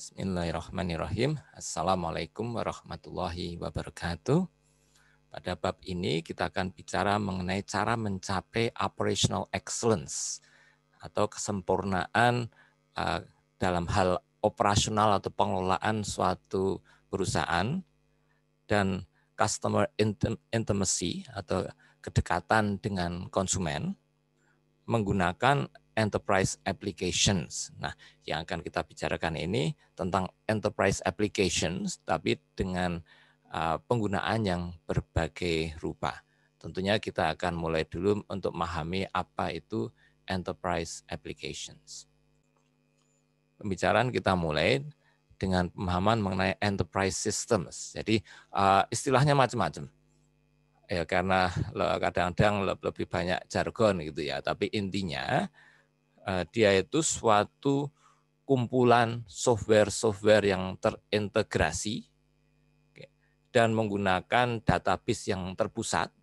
Bismillahirrahmanirrahim. Assalamualaikum warahmatullahi wabarakatuh. Pada bab ini kita akan bicara mengenai cara mencapai operational excellence atau kesempurnaan eh, dalam hal operasional atau pengelolaan suatu perusahaan dan customer intimacy atau kedekatan dengan konsumen menggunakan enterprise applications. Nah, yang akan kita bicarakan ini tentang enterprise applications, tapi dengan uh, penggunaan yang berbagai rupa. Tentunya kita akan mulai dulu untuk memahami apa itu enterprise applications. Pembicaraan kita mulai dengan pemahaman mengenai enterprise systems. Jadi uh, istilahnya macam-macam ya karena kadang-kadang lebih banyak jargon gitu ya. Tapi intinya Eh, dia itu suatu kumpulan software-software yang terintegrasi dan menggunakan database yang terpusat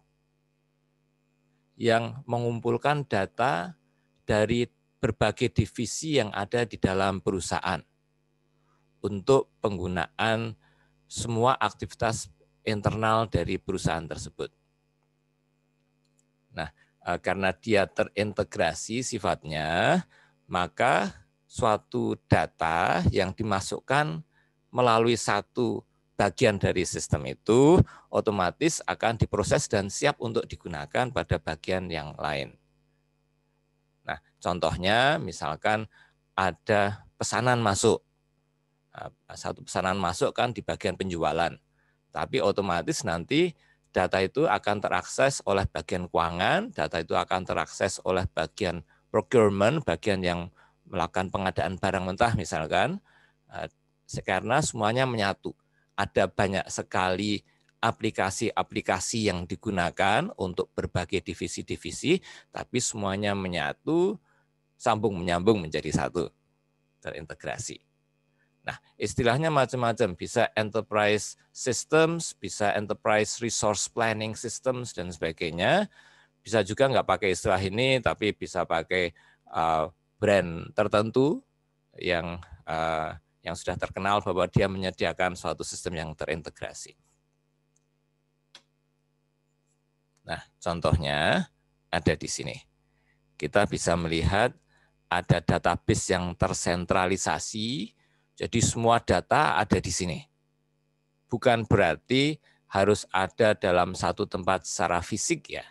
yang mengumpulkan data dari berbagai divisi yang ada di dalam perusahaan untuk penggunaan semua aktivitas internal dari perusahaan tersebut. Nah, Eh, karena dia terintegrasi sifatnya, maka suatu data yang dimasukkan melalui satu bagian dari sistem itu otomatis akan diproses dan siap untuk digunakan pada bagian yang lain. Nah, contohnya misalkan ada pesanan masuk. Eh, satu pesanan masuk kan di bagian penjualan. Tapi otomatis nanti data itu akan terakses oleh bagian keuangan, data itu akan terakses oleh bagian procurement, bagian yang melakukan pengadaan barang mentah misalkan, eh, karena semuanya menyatu. Ada banyak sekali aplikasi-aplikasi yang digunakan untuk berbagai divisi-divisi, tapi semuanya menyatu, sambung menyambung menjadi satu, terintegrasi. Nah, istilahnya macam-macam, bisa enterprise systems, bisa enterprise resource planning systems dan sebagainya. Bisa juga nggak pakai istilah ini, tapi bisa pakai uh, brand tertentu yang uh, yang sudah terkenal bahwa dia menyediakan suatu sistem yang terintegrasi. Nah, contohnya ada di sini. Kita bisa melihat ada database yang tersentralisasi jadi semua data ada di sini. Bukan berarti harus ada dalam satu tempat secara fisik ya.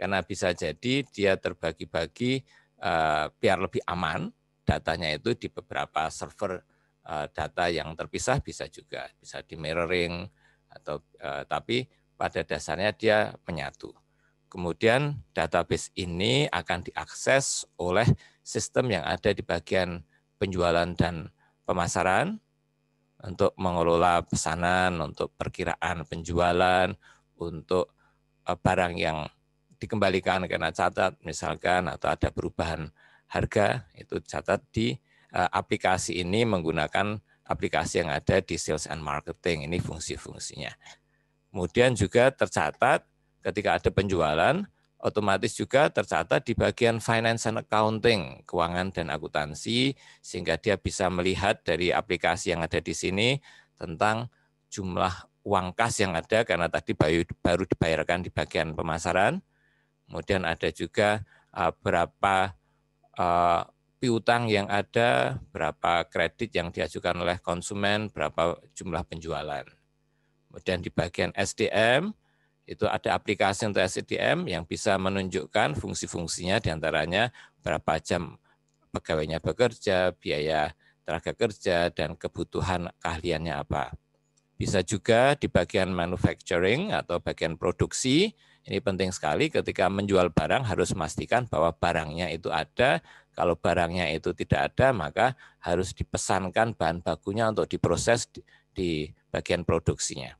Karena bisa jadi dia terbagi-bagi eh, biar lebih aman datanya itu di beberapa server eh, data yang terpisah bisa juga bisa di mirroring atau eh, tapi pada dasarnya dia menyatu. Kemudian database ini akan diakses oleh sistem yang ada di bagian penjualan dan pemasaran, untuk mengelola pesanan, untuk perkiraan penjualan, untuk eh, barang yang dikembalikan karena catat misalkan atau ada perubahan harga itu catat di eh, aplikasi ini menggunakan aplikasi yang ada di sales and marketing ini fungsi-fungsinya. Kemudian juga tercatat ketika ada penjualan otomatis juga tercatat di bagian finance and accounting, keuangan dan akuntansi, sehingga dia bisa melihat dari aplikasi yang ada di sini tentang jumlah uang kas yang ada karena tadi baru dibayarkan di bagian pemasaran. Kemudian ada juga e, berapa e, piutang yang ada, berapa kredit yang diajukan oleh konsumen, berapa jumlah penjualan. Kemudian di bagian SDM, itu ada aplikasi untuk SDM yang bisa menunjukkan fungsi-fungsinya diantaranya berapa jam pegawainya bekerja, biaya tenaga kerja, dan kebutuhan keahliannya apa. Bisa juga di bagian manufacturing atau bagian produksi, ini penting sekali ketika menjual barang harus memastikan bahwa barangnya itu ada. Kalau barangnya itu tidak ada, maka harus dipesankan bahan bakunya untuk diproses di bagian produksinya.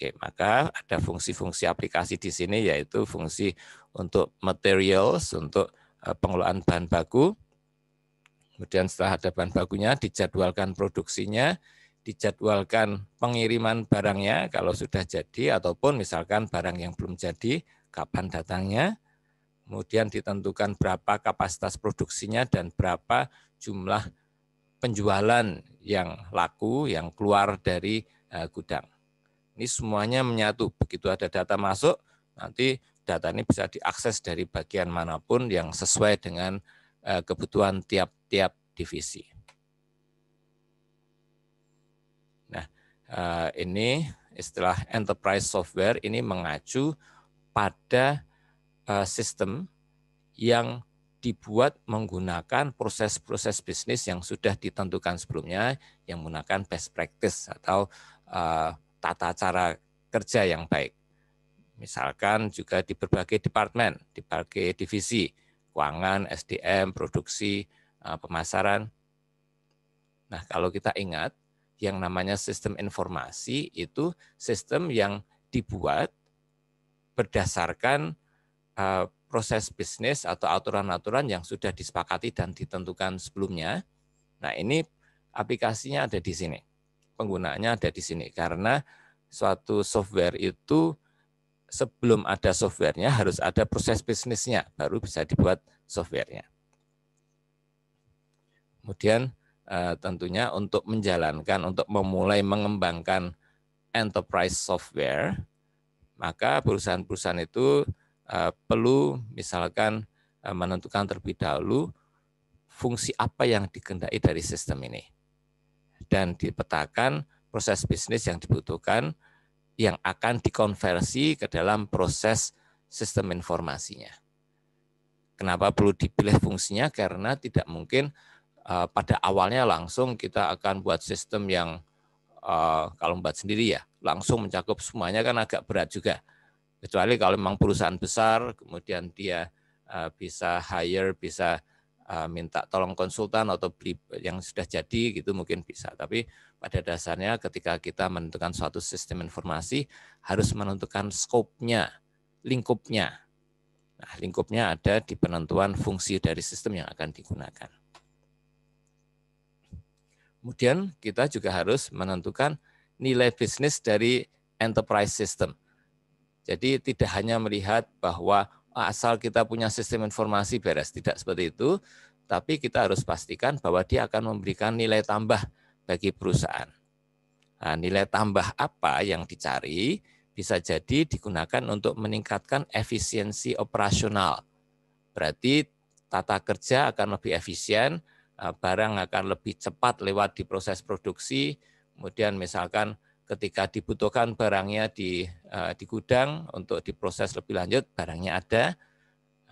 Oke, maka ada fungsi-fungsi aplikasi di sini yaitu fungsi untuk materials, untuk eh, pengelolaan bahan baku. Kemudian setelah ada bahan bakunya, dijadwalkan produksinya, dijadwalkan pengiriman barangnya kalau sudah jadi ataupun misalkan barang yang belum jadi, kapan datangnya. Kemudian ditentukan berapa kapasitas produksinya dan berapa jumlah penjualan yang laku, yang keluar dari eh, gudang. Ini semuanya menyatu. Begitu ada data masuk, nanti data ini bisa diakses dari bagian manapun yang sesuai dengan eh, kebutuhan tiap-tiap divisi. Nah, eh, ini istilah enterprise software ini mengacu pada eh, sistem yang dibuat menggunakan proses-proses bisnis yang sudah ditentukan sebelumnya yang menggunakan best practice atau tata cara kerja yang baik. Misalkan juga di berbagai departemen, di berbagai divisi, keuangan, SDM, produksi, eh, pemasaran. Nah, kalau kita ingat, yang namanya sistem informasi itu sistem yang dibuat berdasarkan eh, proses bisnis atau aturan-aturan yang sudah disepakati dan ditentukan sebelumnya. Nah, ini aplikasinya ada di sini penggunaannya ada di sini karena suatu software itu sebelum ada softwarenya harus ada proses bisnisnya baru bisa dibuat softwarenya. Kemudian eh, tentunya untuk menjalankan, untuk memulai mengembangkan enterprise software, maka perusahaan-perusahaan itu eh, perlu misalkan eh, menentukan terlebih dahulu fungsi apa yang dikendaki dari sistem ini dan dipetakan proses bisnis yang dibutuhkan yang akan dikonversi ke dalam proses sistem informasinya. Kenapa perlu dipilih fungsinya? Karena tidak mungkin uh, pada awalnya langsung kita akan buat sistem yang uh, kalau buat sendiri ya, langsung mencakup semuanya kan agak berat juga. Kecuali kalau memang perusahaan besar, kemudian dia uh, bisa hire, bisa Eh, minta tolong konsultan atau beli yang sudah jadi gitu mungkin bisa. Tapi pada dasarnya ketika kita menentukan suatu sistem informasi harus menentukan skopnya, lingkupnya. Nah, lingkupnya ada di penentuan fungsi dari sistem yang akan digunakan. Kemudian kita juga harus menentukan nilai bisnis dari enterprise system. Jadi tidak hanya melihat bahwa asal kita punya sistem informasi beres tidak seperti itu, tapi kita harus pastikan bahwa dia akan memberikan nilai tambah bagi perusahaan. Nah, nilai tambah apa yang dicari bisa jadi digunakan untuk meningkatkan efisiensi operasional. Berarti tata kerja akan lebih efisien, eh, barang akan lebih cepat lewat di proses produksi, kemudian misalkan ketika dibutuhkan barangnya di, eh, di gudang untuk diproses lebih lanjut, barangnya ada,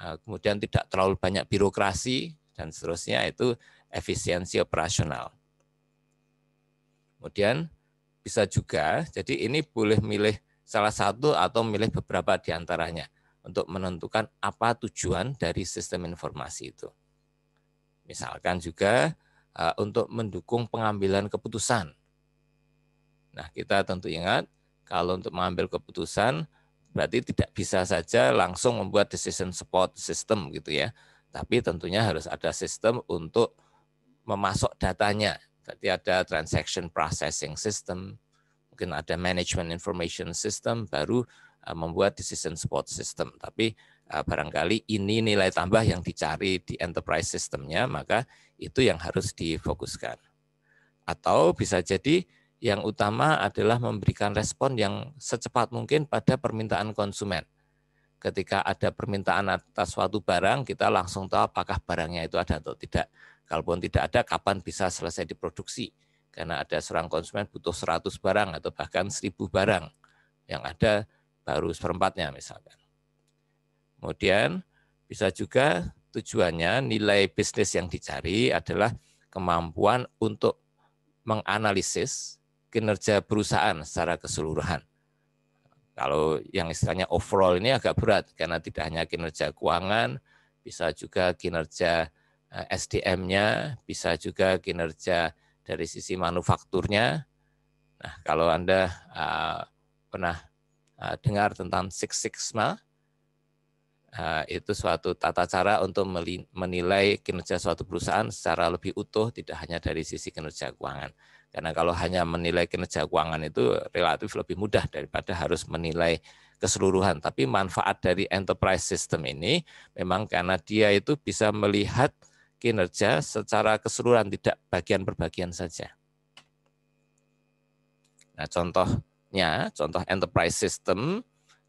eh, kemudian tidak terlalu banyak birokrasi, dan seterusnya itu efisiensi operasional. Kemudian bisa juga, jadi ini boleh milih salah satu atau milih beberapa di antaranya untuk menentukan apa tujuan dari sistem informasi itu. Misalkan juga eh, untuk mendukung pengambilan keputusan Nah, kita tentu ingat kalau untuk mengambil keputusan berarti tidak bisa saja langsung membuat decision support system gitu ya. Tapi tentunya harus ada sistem untuk memasok datanya. Berarti ada transaction processing system, mungkin ada management information system baru eh, membuat decision support system. Tapi eh, barangkali ini nilai tambah yang dicari di enterprise systemnya maka itu yang harus difokuskan. Atau bisa jadi yang utama adalah memberikan respon yang secepat mungkin pada permintaan konsumen. Ketika ada permintaan atas suatu barang, kita langsung tahu apakah barangnya itu ada atau tidak. Kalaupun tidak ada, kapan bisa selesai diproduksi. Karena ada seorang konsumen butuh 100 barang atau bahkan 1000 barang. Yang ada baru seperempatnya misalkan. Kemudian bisa juga tujuannya nilai bisnis yang dicari adalah kemampuan untuk menganalisis kinerja perusahaan secara keseluruhan. Kalau yang istilahnya overall ini agak berat karena tidak hanya kinerja keuangan, bisa juga kinerja eh, SDM-nya, bisa juga kinerja dari sisi manufakturnya. Nah, kalau Anda uh, pernah uh, dengar tentang Six Sigma, uh, itu suatu tata cara untuk menilai kinerja suatu perusahaan secara lebih utuh, tidak hanya dari sisi kinerja keuangan. Karena kalau hanya menilai kinerja keuangan itu relatif lebih mudah daripada harus menilai keseluruhan. Tapi manfaat dari enterprise system ini memang karena dia itu bisa melihat kinerja secara keseluruhan, tidak bagian per bagian saja. Nah, contohnya, contoh enterprise system,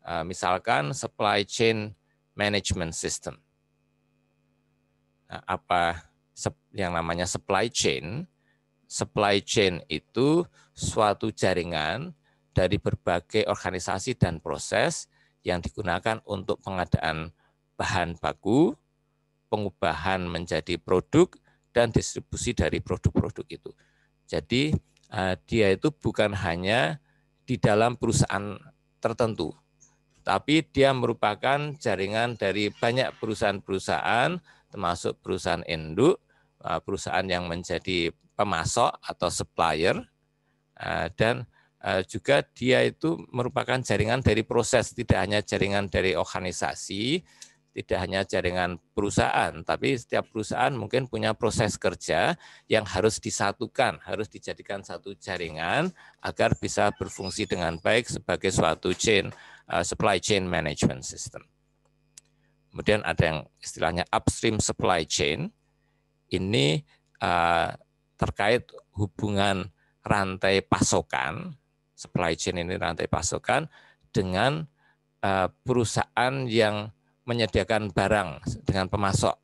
eh, misalkan supply chain management system. Nah, apa yang namanya supply chain? Supply chain itu suatu jaringan dari berbagai organisasi dan proses yang digunakan untuk pengadaan bahan baku, pengubahan menjadi produk, dan distribusi dari produk-produk itu. Jadi eh, dia itu bukan hanya di dalam perusahaan tertentu, tapi dia merupakan jaringan dari banyak perusahaan-perusahaan, termasuk perusahaan induk, eh, perusahaan yang menjadi pemasok atau supplier eh, dan eh, juga dia itu merupakan jaringan dari proses, tidak hanya jaringan dari organisasi, tidak hanya jaringan perusahaan, tapi setiap perusahaan mungkin punya proses kerja yang harus disatukan, harus dijadikan satu jaringan agar bisa berfungsi dengan baik sebagai suatu chain eh, supply chain management system. Kemudian ada yang istilahnya upstream supply chain. Ini terkait hubungan rantai pasokan, supply chain ini rantai pasokan dengan eh, perusahaan yang menyediakan barang dengan pemasok,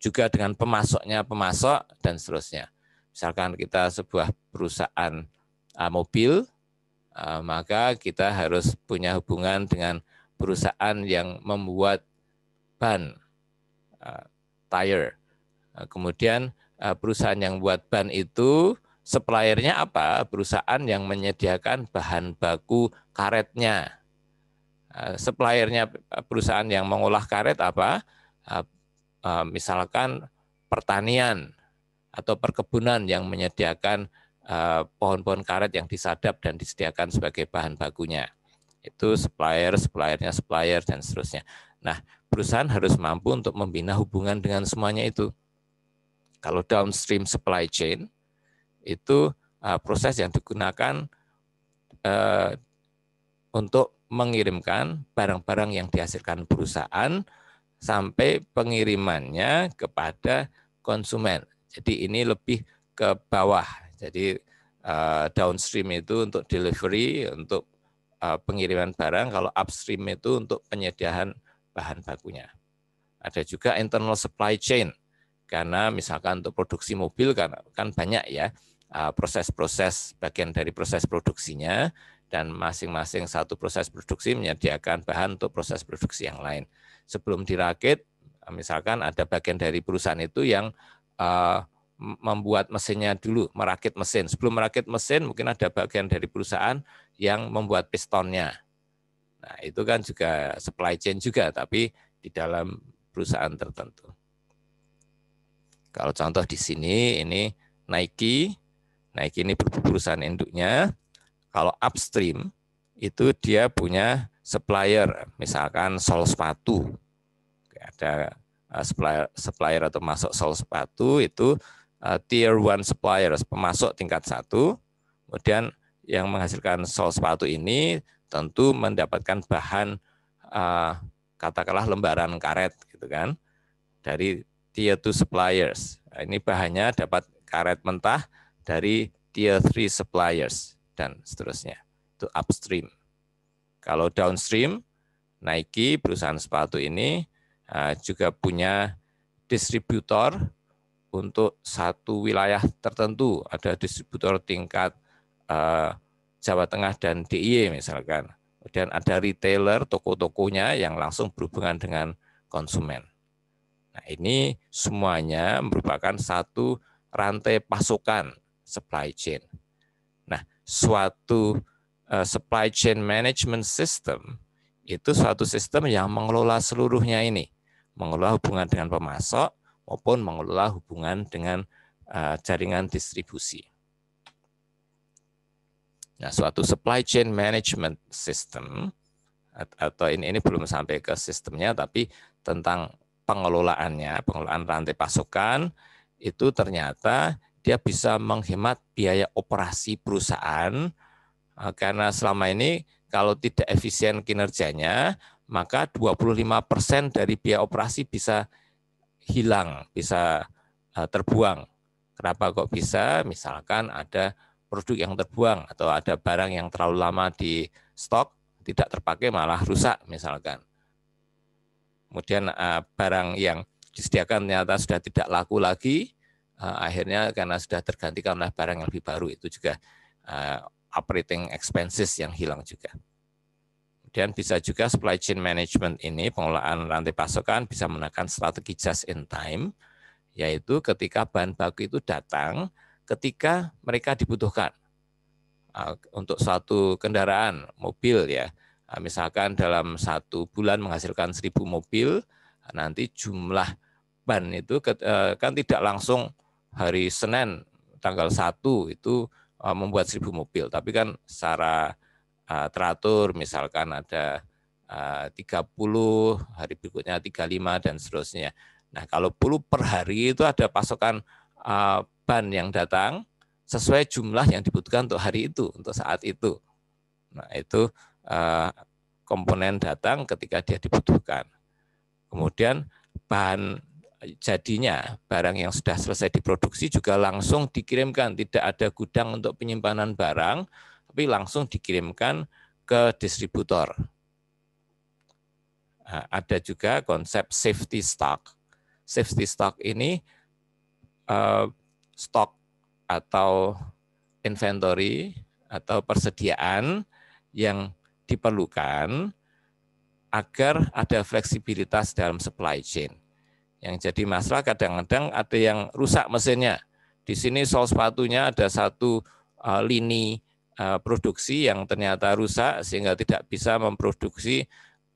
juga dengan pemasoknya pemasok dan seterusnya. Misalkan kita sebuah perusahaan eh, mobil, eh, maka kita harus punya hubungan dengan perusahaan yang membuat ban, tire. Kemudian Eh, perusahaan yang buat ban itu suppliernya apa? Perusahaan yang menyediakan bahan baku karetnya. Eh, suppliernya eh, perusahaan yang mengolah karet apa? Misalkan pertanian atau perkebunan yang menyediakan pohon-pohon karet yang disadap dan disediakan sebagai bahan bakunya. Itu supplier, suppliernya supplier, dan seterusnya. Nah, perusahaan harus mampu untuk membina hubungan dengan semuanya itu. Kalau downstream supply chain itu uh, proses yang digunakan uh, untuk mengirimkan barang-barang yang dihasilkan perusahaan sampai pengirimannya kepada konsumen. Jadi ini lebih ke bawah. Jadi uh, downstream itu untuk delivery, untuk uh, pengiriman barang, kalau upstream itu untuk penyediaan bahan bakunya. Ada juga internal supply chain karena misalkan untuk produksi mobil kan, kan banyak ya e, proses-proses bagian dari proses produksinya dan masing-masing satu proses produksi menyediakan bahan untuk proses produksi yang lain. Sebelum dirakit, e, misalkan ada bagian dari perusahaan itu yang e, membuat mesinnya dulu, merakit mesin. Sebelum merakit mesin, mungkin ada bagian dari perusahaan yang membuat pistonnya. Nah, itu kan juga supply chain juga, tapi di dalam perusahaan tertentu. Kalau contoh di sini ini Nike, Nike ini perusahaan induknya. Kalau upstream itu dia punya supplier, misalkan sol sepatu. Ada eh, supplier, supplier atau masuk sol sepatu itu eh, tier one supplier, pemasok tingkat satu. Kemudian yang menghasilkan sol sepatu ini tentu mendapatkan bahan eh, katakanlah lembaran karet gitu kan dari tier 2 suppliers. Nah, ini bahannya dapat karet mentah dari tier 3 suppliers dan seterusnya. Itu upstream. Kalau downstream, Nike perusahaan sepatu ini eh, juga punya distributor untuk satu wilayah tertentu. Ada distributor tingkat eh, Jawa Tengah dan DIY misalkan. Kemudian ada retailer, toko-tokonya yang langsung berhubungan dengan konsumen. Nah, ini semuanya merupakan satu rantai pasokan supply chain. Nah, suatu eh, supply chain management system itu suatu sistem yang mengelola seluruhnya ini, mengelola hubungan dengan pemasok maupun mengelola hubungan dengan eh, jaringan distribusi. Nah, suatu supply chain management system atau ini ini belum sampai ke sistemnya tapi tentang pengelolaannya, pengelolaan rantai pasokan itu ternyata dia bisa menghemat biaya operasi perusahaan eh, karena selama ini kalau tidak efisien kinerjanya maka 25% dari biaya operasi bisa hilang, bisa eh, terbuang. Kenapa kok bisa? Misalkan ada produk yang terbuang atau ada barang yang terlalu lama di stok tidak terpakai malah rusak misalkan kemudian eh, barang yang disediakan ternyata sudah tidak laku lagi, eh, akhirnya karena sudah tergantikan oleh barang yang lebih baru itu juga eh, operating expenses yang hilang juga. Kemudian bisa juga supply chain management ini pengelolaan rantai pasokan bisa menekan strategi just in time, yaitu ketika bahan baku itu datang, ketika mereka dibutuhkan untuk suatu kendaraan mobil ya Nah, misalkan dalam satu bulan menghasilkan 1000 mobil, nanti jumlah ban itu eh, kan tidak langsung hari Senin tanggal 1 itu eh, membuat 1000 mobil, tapi kan secara eh, teratur misalkan ada 30, hari berikutnya 35 dan seterusnya. Nah, kalau puluh per hari itu ada pasokan ban yang datang sesuai jumlah yang dibutuhkan untuk hari itu, untuk saat itu. Nah, itu Eh, komponen datang ketika dia dibutuhkan. Kemudian bahan eh, jadinya barang yang sudah selesai diproduksi juga langsung dikirimkan, tidak ada gudang untuk penyimpanan barang, tapi langsung dikirimkan ke distributor. Nah, ada juga konsep safety stock. Safety stock ini eh, stok atau inventory atau persediaan yang diperlukan agar ada fleksibilitas dalam supply chain. Yang jadi masalah kadang-kadang ada yang rusak mesinnya. Di sini sol sepatunya ada satu uh, lini uh, produksi yang ternyata rusak sehingga tidak bisa memproduksi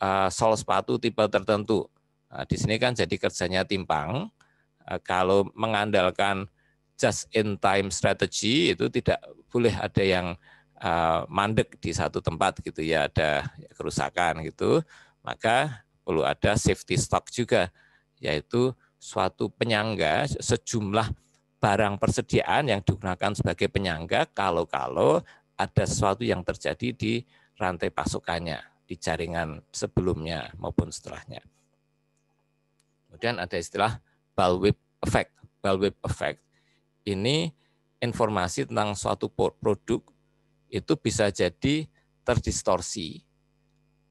uh, eh, sol sepatu tipe tertentu. Nah, di sini kan jadi kerjanya timpang. Kalau mengandalkan just in time strategy itu tidak boleh ada yang Eh, mandek di satu tempat gitu ya ada kerusakan gitu, maka perlu ada safety stock juga yaitu suatu penyangga sejumlah barang persediaan yang digunakan sebagai penyangga kalau-kalau ada sesuatu yang terjadi di rantai pasukannya di jaringan sebelumnya maupun setelahnya. Kemudian ada istilah bullwhip effect. bullwhip effect ini informasi tentang suatu produk itu bisa jadi terdistorsi.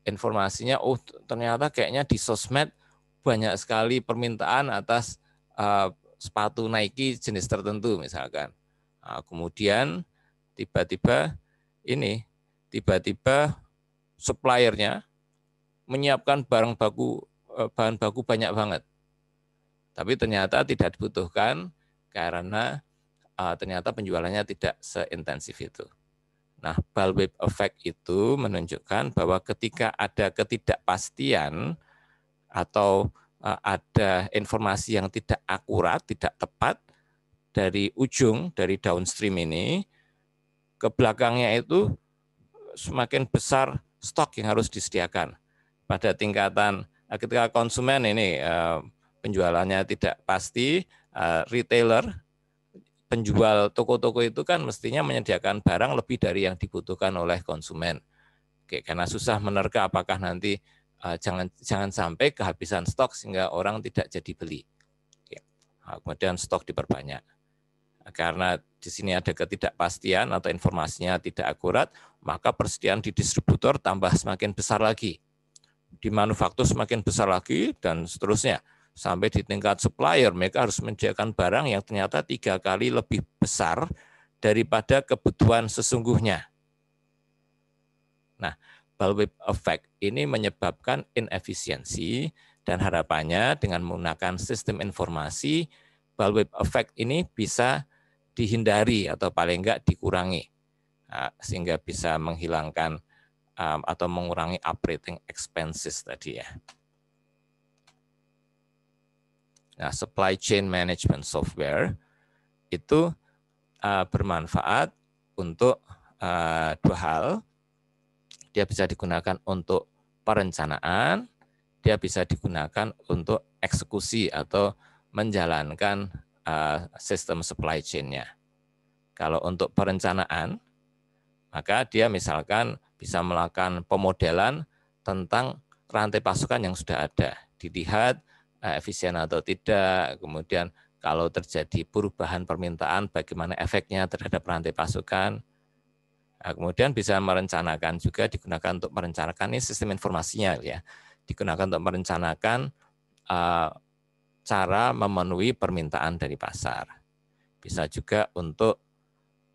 Informasinya, oh ternyata kayaknya di sosmed banyak sekali permintaan atas uh, sepatu Nike jenis tertentu misalkan. Nah, kemudian tiba-tiba ini, tiba-tiba suppliernya menyiapkan barang baku eh, bahan baku banyak banget. Tapi ternyata tidak dibutuhkan karena uh, ternyata penjualannya tidak seintensif itu. Nah, ball wave effect itu menunjukkan bahwa ketika ada ketidakpastian atau eh, ada informasi yang tidak akurat, tidak tepat dari ujung dari downstream ini ke belakangnya itu semakin besar stok yang harus disediakan. Pada tingkatan eh, ketika konsumen ini eh, penjualannya tidak pasti, retailer penjual toko-toko itu kan mestinya menyediakan barang lebih dari yang dibutuhkan oleh konsumen. Oke, karena susah menerka apakah nanti uh, jangan jangan sampai kehabisan stok sehingga orang tidak jadi beli. Oke. Nah, kemudian stok diperbanyak. Karena di sini ada ketidakpastian atau informasinya tidak akurat, maka persediaan di distributor tambah semakin besar lagi. Di manufaktur semakin besar lagi dan seterusnya sampai di tingkat supplier mereka harus menyediakan barang yang ternyata tiga kali lebih besar daripada kebutuhan sesungguhnya. Nah, bullwhip effect ini menyebabkan inefisiensi dan harapannya dengan menggunakan sistem informasi bullwhip effect ini bisa dihindari atau paling enggak dikurangi nah, sehingga bisa menghilangkan um, atau mengurangi operating expenses tadi ya. Nah, supply chain management software itu uh, bermanfaat untuk uh, dua hal. Dia bisa digunakan untuk perencanaan, dia bisa digunakan untuk eksekusi atau menjalankan uh, sistem supply chain-nya. Kalau untuk perencanaan, maka dia misalkan bisa melakukan pemodelan tentang rantai pasukan yang sudah ada. Dilihat Eh, efisien atau tidak, kemudian kalau terjadi perubahan permintaan bagaimana efeknya terhadap rantai pasukan. Nah, kemudian bisa merencanakan juga digunakan untuk merencanakan ini sistem informasinya ya. Digunakan untuk merencanakan uh, cara memenuhi permintaan dari pasar. Bisa juga untuk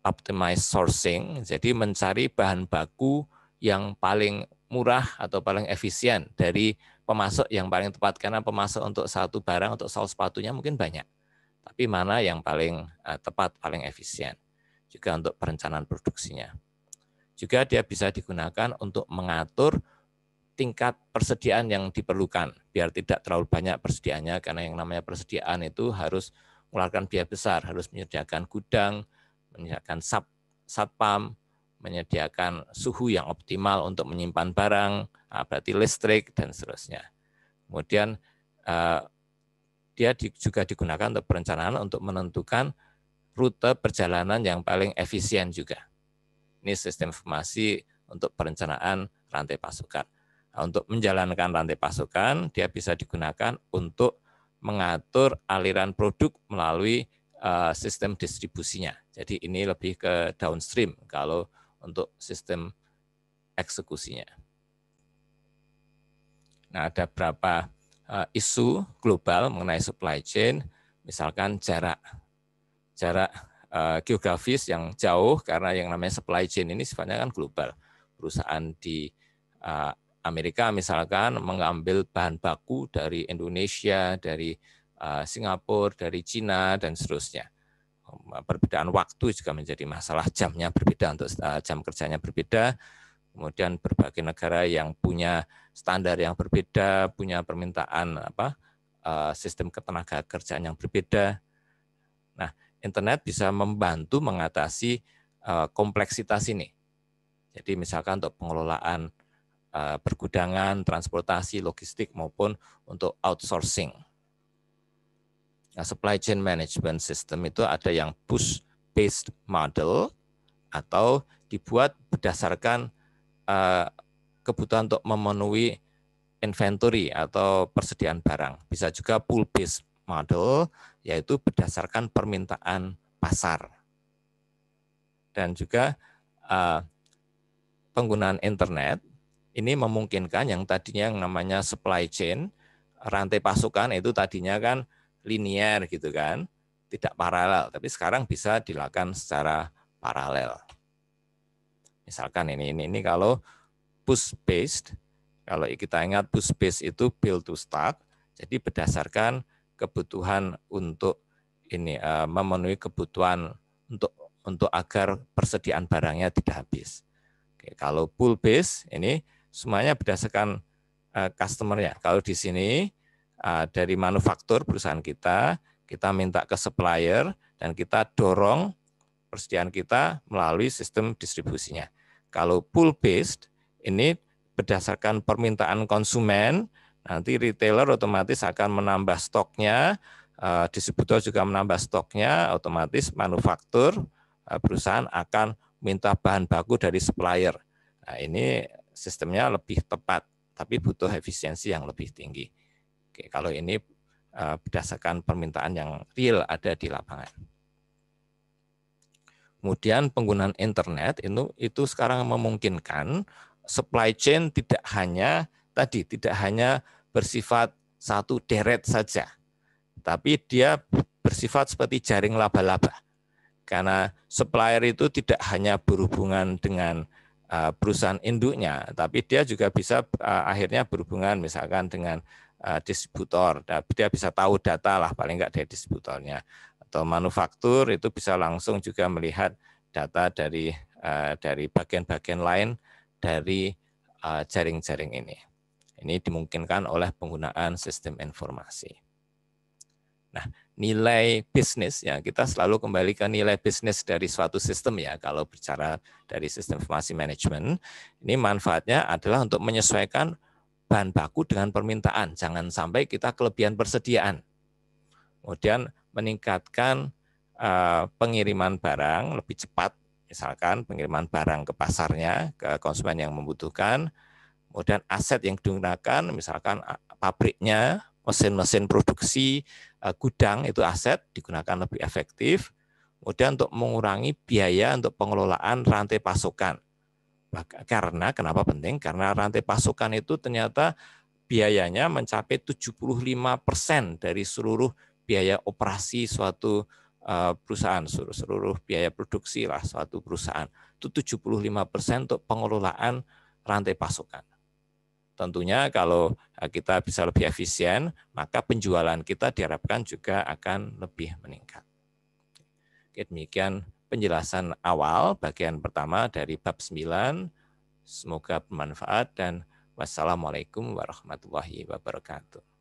optimize sourcing, jadi mencari bahan baku yang paling murah atau paling efisien dari pemasok yang paling tepat karena pemasok untuk satu barang untuk sol sepatunya mungkin banyak. Tapi mana yang paling eh, tepat, paling efisien juga untuk perencanaan produksinya. Juga dia bisa digunakan untuk mengatur tingkat persediaan yang diperlukan biar tidak terlalu banyak persediaannya karena yang namanya persediaan itu harus mengeluarkan biaya besar, harus menyediakan gudang, menyediakan sub satpam, menyediakan suhu yang optimal untuk menyimpan barang, ah, berarti listrik, dan seterusnya. Kemudian ah, dia juga digunakan untuk perencanaan untuk menentukan rute perjalanan yang paling efisien juga. Ini sistem informasi untuk perencanaan rantai pasukan. Nah, untuk menjalankan rantai pasukan, dia bisa digunakan untuk mengatur aliran produk melalui uh, sistem distribusinya. Jadi ini lebih ke downstream. Kalau untuk sistem eksekusinya. Nah, ada berapa eh, isu global mengenai supply chain, misalkan jarak jarak eh, geografis yang jauh karena yang namanya supply chain ini sifatnya kan global. Perusahaan di eh, Amerika misalkan mengambil bahan baku dari Indonesia, dari Singapura, dari Cina dan seterusnya. Eh, perbedaan waktu juga menjadi masalah jamnya berbeda untuk eh, jam kerjanya berbeda kemudian berbagai negara yang punya standar yang berbeda punya permintaan apa eh, sistem ketenaga kerjaan yang berbeda nah internet bisa membantu mengatasi kompleksitas ini jadi misalkan untuk pengelolaan pergudangan transportasi logistik maupun untuk outsourcing Nah, supply chain management system itu ada yang push based model atau dibuat berdasarkan uh, kebutuhan untuk memenuhi inventory atau persediaan barang. Bisa juga pull based model yaitu berdasarkan permintaan pasar. Dan juga uh, penggunaan internet ini memungkinkan yang tadinya yang namanya supply chain rantai pasukan itu tadinya kan linier gitu kan, tidak paralel, tapi sekarang bisa dilakukan secara paralel. Misalkan ini ini ini kalau push based, kalau kita ingat push based itu build to start, jadi berdasarkan kebutuhan untuk ini eh, memenuhi kebutuhan untuk untuk agar persediaan barangnya tidak habis. Oke, kalau pull based ini semuanya berdasarkan eh, customer ya Kalau di sini Ah, dari manufaktur perusahaan kita, kita minta ke supplier dan kita dorong persediaan kita melalui sistem distribusinya. Kalau pool based ini berdasarkan permintaan konsumen, nanti retailer otomatis akan menambah stoknya, ah, distributor juga menambah stoknya, otomatis manufaktur ah, perusahaan akan minta bahan baku dari supplier. Nah, ini sistemnya lebih tepat, tapi butuh efisiensi yang lebih tinggi. Oke, kalau ini eh, berdasarkan permintaan yang real ada di lapangan. Kemudian penggunaan internet itu itu sekarang memungkinkan supply chain tidak hanya tadi tidak hanya bersifat satu deret saja, tapi dia bersifat seperti jaring laba-laba. Karena supplier itu tidak hanya berhubungan dengan eh, perusahaan induknya, tapi dia juga bisa eh, akhirnya berhubungan misalkan dengan Eh, distributor. Dia bisa tahu data lah paling enggak dari distributornya. Atau manufaktur itu bisa langsung juga melihat data dari eh, dari bagian-bagian lain dari eh, jaring-jaring ini. Ini dimungkinkan oleh penggunaan sistem informasi. Nah, nilai bisnis ya kita selalu kembali ke nilai bisnis dari suatu sistem ya kalau bicara dari sistem informasi manajemen ini manfaatnya adalah untuk menyesuaikan bahan baku dengan permintaan. Jangan sampai kita kelebihan persediaan. Kemudian meningkatkan eh, pengiriman barang lebih cepat, misalkan pengiriman barang ke pasarnya, ke konsumen yang membutuhkan. Kemudian aset yang digunakan, misalkan eh, pabriknya, mesin-mesin produksi, eh, gudang itu aset digunakan lebih efektif. Kemudian untuk mengurangi biaya untuk pengelolaan rantai pasokan. Karena kenapa penting? Karena rantai pasokan itu ternyata biayanya mencapai 75% dari seluruh biaya operasi suatu eh, perusahaan, seluruh, biaya produksi lah suatu perusahaan. Itu 75% untuk pengelolaan rantai pasokan. Tentunya kalau eh, kita bisa lebih efisien, maka penjualan kita diharapkan juga akan lebih meningkat. Oke, demikian penjelasan awal bagian pertama dari bab 9. Semoga bermanfaat dan wassalamualaikum warahmatullahi wabarakatuh.